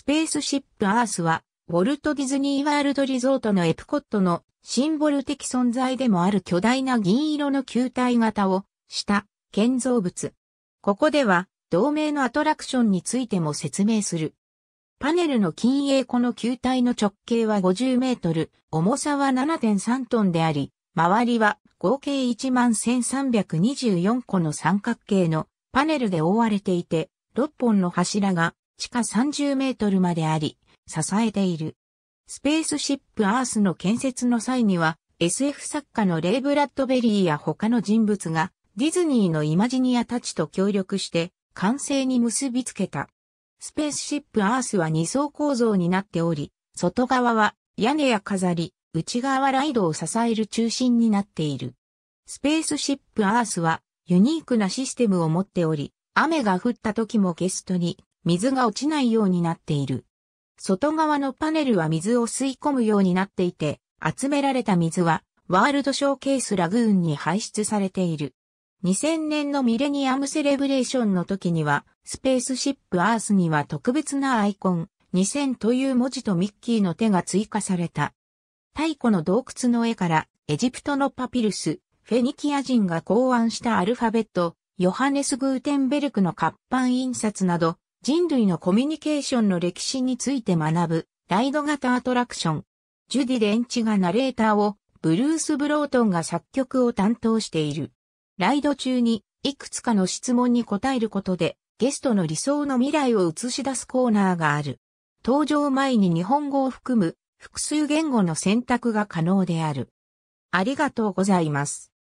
スペースシップアースは、ウォルト・ディズニー・ワールド・リゾートのエプコットのシンボル的存在でもある巨大な銀色の球体型をした建造物。ここでは、同名のアトラクションについても説明する。パネルの金鋭この球体の直径は50メートル、重さは7.3トンであり、周りは合計11,324個の三角形のパネルで覆われていて、6本の柱が地下30メートルまであり、支えている。スペースシップアースの建設の際には、SF 作家のレイ・ブラッドベリーや他の人物が、ディズニーのイマジニアたちと協力して、完成に結びつけた。スペースシップアースは2層構造になっており、外側は屋根や飾り、内側ライドを支える中心になっている。スペースシップアースはユニークなシステムを持っており、雨が降った時もゲストに水が落ちないようになっている。外側のパネルは水を吸い込むようになっていて、集められた水はワールドショーケースラグーンに排出されている。2000年のミレニアムセレブレーションの時には、スペースシップアースには特別なアイコン、2000という文字とミッキーの手が追加された。太古の洞窟の絵から、エジプトのパピルス、フェニキア人が考案したアルファベット、ヨハネス・グーテンベルクの活版印刷など、人類のコミュニケーションの歴史について学ぶライド型アトラクション。ジュディ・レンチがナレーターを、ブルース・ブロートンが作曲を担当している。ライド中に、いくつかの質問に答えることで、ゲストの理想の未来を映し出すコーナーがある。登場前に日本語を含む、複数言語の選択が可能である。ありがとうございます。